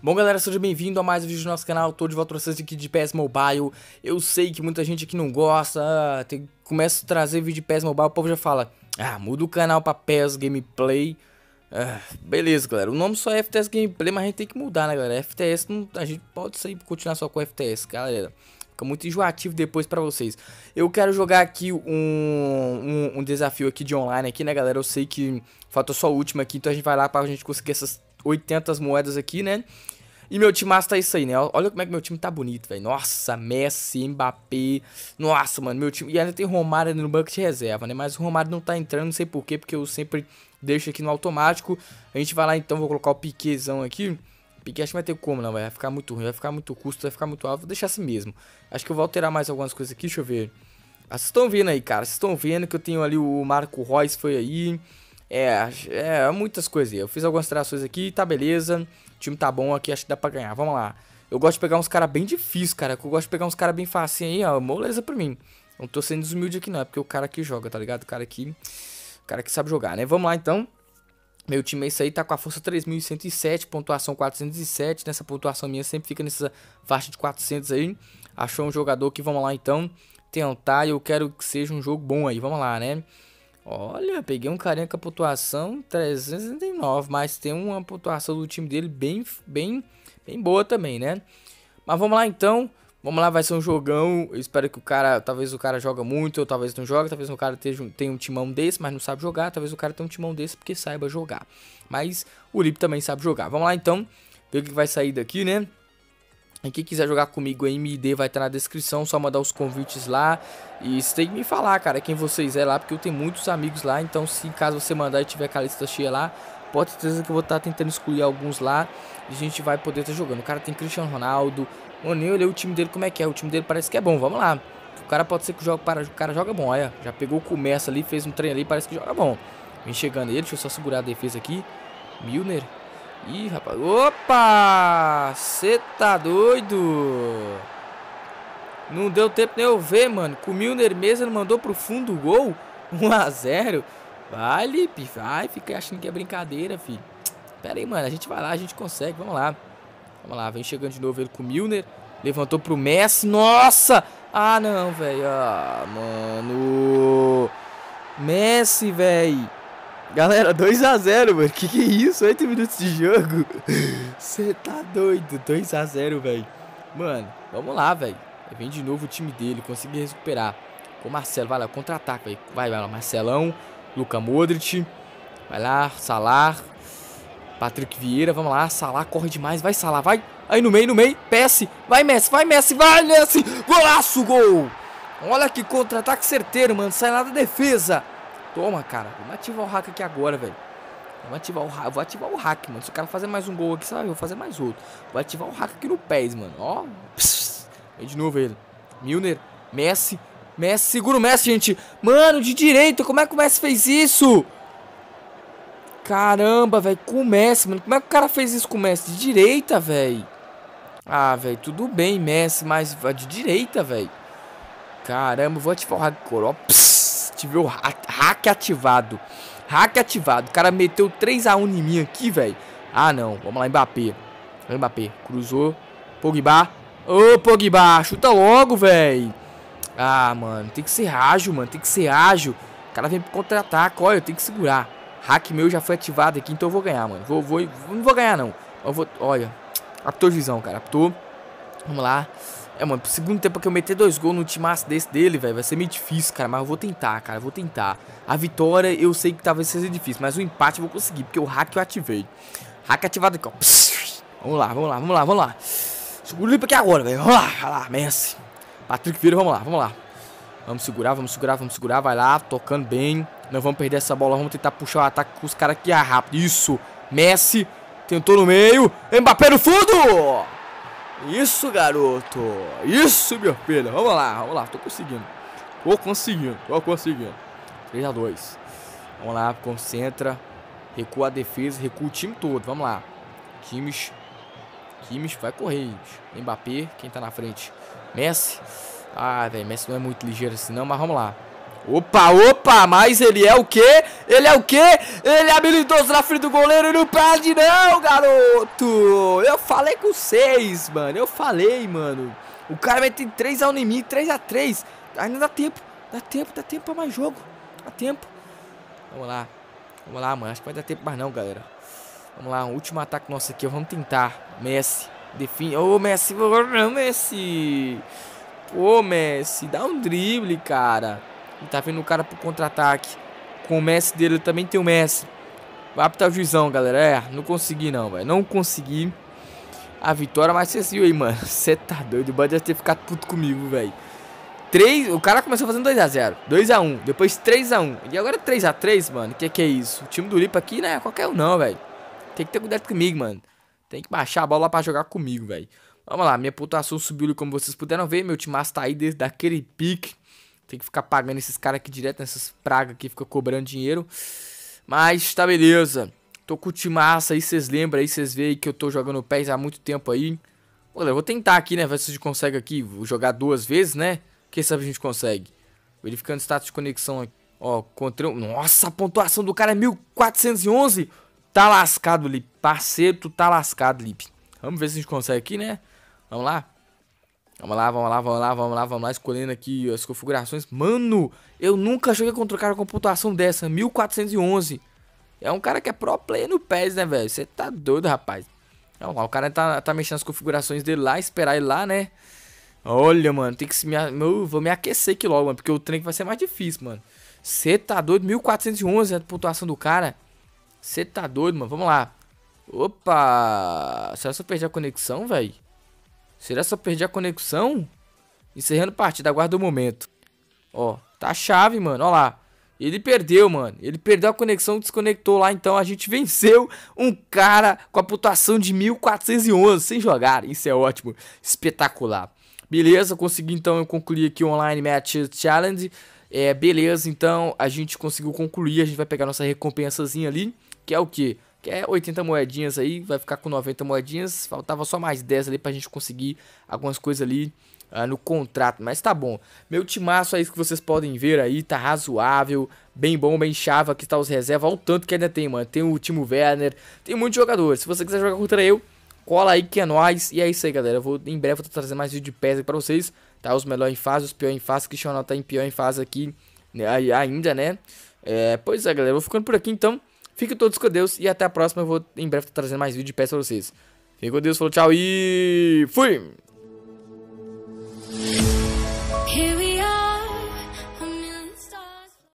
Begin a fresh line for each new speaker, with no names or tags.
Bom galera, seja bem-vindo a mais um vídeo do nosso canal, tô de volta pra vocês aqui de PES Mobile Eu sei que muita gente aqui não gosta, ah, tem, começo a trazer vídeo de PES Mobile, o povo já fala Ah, muda o canal pra PES Gameplay ah, Beleza galera, o nome só é FTS Gameplay, mas a gente tem que mudar né galera FTS, não, a gente pode sair, continuar só com FTS galera Fica muito enjoativo depois para vocês. Eu quero jogar aqui um, um, um, desafio aqui de online aqui, né, galera? Eu sei que falta só a última aqui, então a gente vai lá pra gente conseguir essas 80 moedas aqui, né? E meu time tá isso aí, né? Olha como é que meu time tá bonito, velho. Nossa, Messi, Mbappé. Nossa, mano, meu time. E ainda tem Romário no banco de reserva, né? Mas o Romário não tá entrando, não sei porquê, porque eu sempre deixo aqui no automático. A gente vai lá então, vou colocar o Piquezão aqui porque acho que vai ter como, não, vai ficar muito ruim, vai ficar muito custo, vai ficar muito alto, vou deixar assim mesmo. Acho que eu vou alterar mais algumas coisas aqui, deixa eu ver. Ah, vocês estão vendo aí, cara, vocês estão vendo que eu tenho ali o Marco Royce foi aí, é, é, muitas coisas aí. Eu fiz algumas alterações aqui, tá beleza, o time tá bom aqui, acho que dá pra ganhar, vamos lá. Eu gosto de pegar uns caras bem difíceis, cara, eu gosto de pegar uns caras bem facinho aí, ó, moleza pra mim. Não tô sendo desumilde aqui não, é porque o cara que joga, tá ligado? O cara que, o cara que sabe jogar, né? Vamos lá então. Meu time é isso aí, tá com a força 3.107, pontuação 407. Nessa pontuação minha sempre fica nessa faixa de 400 aí. Achou um jogador que vamos lá então tentar. Tá, eu quero que seja um jogo bom aí, vamos lá, né? Olha, peguei um carinha com a pontuação 369, mas tem uma pontuação do time dele bem, bem, bem boa também, né? Mas vamos lá então. Vamos lá, vai ser um jogão. Eu espero que o cara, talvez o cara joga muito, ou talvez não joga, talvez o cara tenha um timão desse, mas não sabe jogar, talvez o cara tenha um timão desse porque saiba jogar. Mas o Lip também sabe jogar. Vamos lá então, ver o que vai sair daqui, né? E quem quiser jogar comigo aí, me vai estar tá na descrição, só mandar os convites lá. E você tem que me falar, cara, quem vocês é lá, porque eu tenho muitos amigos lá, então se caso você mandar e tiver com a lista cheia lá, Pode ter certeza que eu vou estar tá tentando excluir alguns lá e a gente vai poder estar tá jogando. O cara tem Cristiano Ronaldo. Eu nem olhei o time dele como é que é. O time dele parece que é bom. Vamos lá. O cara pode ser que o cara joga bom. Olha, já pegou o começo ali, fez um treino ali, parece que joga bom. Vem chegando ele, deixa eu só segurar a defesa aqui. Milner. Ih, rapaz. Opa! Você tá doido? Não deu tempo nem eu ver, mano. Com o Milner mesmo, ele mandou pro fundo do gol. 1x0. Vai, Lipe, vai, fica achando que é brincadeira, filho. Pera aí, mano, a gente vai lá, a gente consegue, vamos lá. Vamos lá, vem chegando de novo ele com o Milner. Levantou pro Messi, nossa! Ah, não, velho, ah, mano... Messi, velho. Galera, 2x0, mano. Que que é isso? 8 minutos de jogo. Você tá doido. 2x0, velho. Mano, vamos lá, velho. Vem de novo o time dele. Consegui recuperar. Com o Marcelo. Vai lá, contra-ataque, velho. Vai, vai lá, Marcelão. Luca Modric. Vai lá, Salah, Patrick Vieira, vamos lá. Salah corre demais. Vai, Salah, vai. Aí no meio, no meio. Messi. Vai, Messi, vai, Messi, vai, Messi. Golaço, gol. Olha que contra-ataque certeiro, mano. Sai lá da defesa. Toma, cara. Vamos ativar o hack aqui agora, velho. Vou ativar o hack. Vou ativar o hack, mano. Se o cara fazer mais um gol aqui, sabe? Eu vou fazer mais outro. Vou ativar o hack aqui no pés, mano. Ó. Pss. Aí de novo ele. Milner. Messi. Messi, segura o Messi, gente. Mano, de direito, como é que o Messi fez isso? Caramba, velho, com o Messi, mano. Como é que o cara fez isso com o Messi? De direita, velho. Ah, velho, tudo bem, Messi, mas de direita, velho. Caramba, vou ativar o hack coro. Tive o hack ativado. Hack ativado. O cara meteu 3x1 em mim aqui, velho. Ah, não. Vamos lá, Mbappé. Mbappé. Cruzou. Pogba. Ô, Pogba. Chuta logo, velho. Ah, mano, tem que ser ágil, mano, tem que ser ágil. O cara vem pro contra-ataque, olha, eu tenho que segurar. Hack meu já foi ativado aqui, então eu vou ganhar, mano. Vou, vou, não vou ganhar, não. Eu vou, olha, apitou cara, captou. Vamos lá. É, mano, pro segundo tempo que eu meter dois gols no timaço desse dele, velho, vai ser meio difícil, cara. Mas eu vou tentar, cara, eu vou tentar. A vitória eu sei que talvez seja difícil, mas o empate eu vou conseguir, porque o hack eu ativei. Hack ativado aqui, ó. Vamos lá, vamos lá, vamos lá, vamos lá. Segura o limpo aqui agora, velho. Vamos lá, vai lá, Messi. Patrick Vieira, vamos lá, vamos lá. Vamos segurar, vamos segurar, vamos segurar. Vai lá, tocando bem. Não vamos perder essa bola. Vamos tentar puxar o ataque com os caras que é ah, rápido. Isso. Messi tentou no meio. Mbappé no fundo. Isso, garoto. Isso, meu filho. Vamos lá, vamos lá. Tô conseguindo. Tô conseguindo, tô conseguindo. 3x2. Vamos lá, concentra. Recua a defesa, recua o time todo. Vamos lá. Times Kimmich vai correr, gente. Mbappé, quem tá na frente? Messi. Ah, velho, Messi não é muito ligeiro assim não, mas vamos lá. Opa, opa, mas ele é o quê? Ele é o quê? Ele habilitou habilidoso na frente do goleiro e não perde não, garoto! Eu falei com seis, mano, eu falei, mano. O cara vai ter 3 ao inimigo, 3 a 3 Ainda dá tempo, dá tempo, dá tempo pra mais jogo. Dá tempo. Vamos lá, vamos lá, mano, acho que vai dar tempo mais não, galera. Vamos lá, um último ataque nosso aqui. Vamos tentar. Messi. Define. Ô, oh, Messi. Ô, oh, Messi. Ô, oh, Messi. Dá um drible, cara. Ele tá vendo o cara pro contra-ataque. Com o Messi dele também tem o Messi. Vai apitar o juizão, galera. É, não consegui não, velho. Não consegui a vitória, mas vocês viu aí, mano. Você tá doido. O Band deve ter ficado puto comigo, velho. 3, o cara começou fazendo 2x0, 2x1, depois 3x1 e agora 3x3, mano, que que é isso? O time do Lipa aqui, né, qualquer um não, velho. Tem que ter cuidado comigo, mano. Tem que baixar a bola para jogar comigo, velho. Vamos lá, minha pontuação subiu como vocês puderam ver. Meu time tá aí desde daquele pique. Tem que ficar pagando esses caras aqui direto, nessas pragas que fica cobrando dinheiro. Mas tá beleza. Tô com o timaça aí, vocês lembram aí, vocês veem que eu tô jogando pés há muito tempo aí. Olha, eu vou tentar aqui, né, ver se a gente consegue aqui jogar duas vezes, né? Quem sabe a gente consegue. Verificando status de conexão aqui. Ó, contra... Nossa, a pontuação do cara é 1411 tá lascado, Lip. Parceiro, tu tá lascado, Lip. Vamos ver se a gente consegue aqui, né? Vamos lá. Vamos lá, vamos lá, vamos lá, vamos lá, vamos lá, escolhendo aqui as configurações. Mano, eu nunca joguei contra um cara com pontuação dessa, 1411. É um cara que é pro player no PES, né, velho? Você tá doido, rapaz. lá, o cara tá, tá mexendo as configurações dele lá, esperar ele lá, né? Olha, mano, tem que se me... Eu vou me aquecer aqui logo, mano, porque o trem vai ser mais difícil, mano. Você tá doido, 1411 é a pontuação do cara. Você tá doido, mano? Vamos lá. Opa! Será que eu perdi a conexão, velho? Será que eu perdi a conexão? Encerrando partida, aguarda o momento. Ó, tá chave, mano. Ó lá. Ele perdeu, mano. Ele perdeu a conexão, desconectou lá. Então a gente venceu um cara com a pontuação de 1411 sem jogar. Isso é ótimo. Espetacular. Beleza, consegui então eu concluir aqui o Online Match Challenge. É, beleza, então a gente conseguiu concluir. A gente vai pegar nossa recompensazinha ali que é o quê? Que é 80 moedinhas aí, vai ficar com 90 moedinhas, faltava só mais 10 ali pra gente conseguir algumas coisas ali uh, no contrato, mas tá bom. Meu timaço aí é que vocês podem ver aí, tá razoável, bem bom, bem chave, aqui tá os reservas, olha o tanto que ainda tem, mano. Tem o Timo Werner, tem muitos jogadores, se você quiser jogar contra eu, cola aí que é nóis. E é isso aí, galera. Eu vou, em breve vou trazer mais vídeo de aí pra vocês. Tá? Os melhores em fase, os piores em fase. Cristiano tá em pior em fase aqui né? ainda, né? É, pois é, galera. Eu vou ficando por aqui, então. Fiquem todos com Deus e até a próxima. Eu vou em breve trazer trazendo mais vídeo de peça pra vocês. Fiquem com Deus, falou tchau e fui!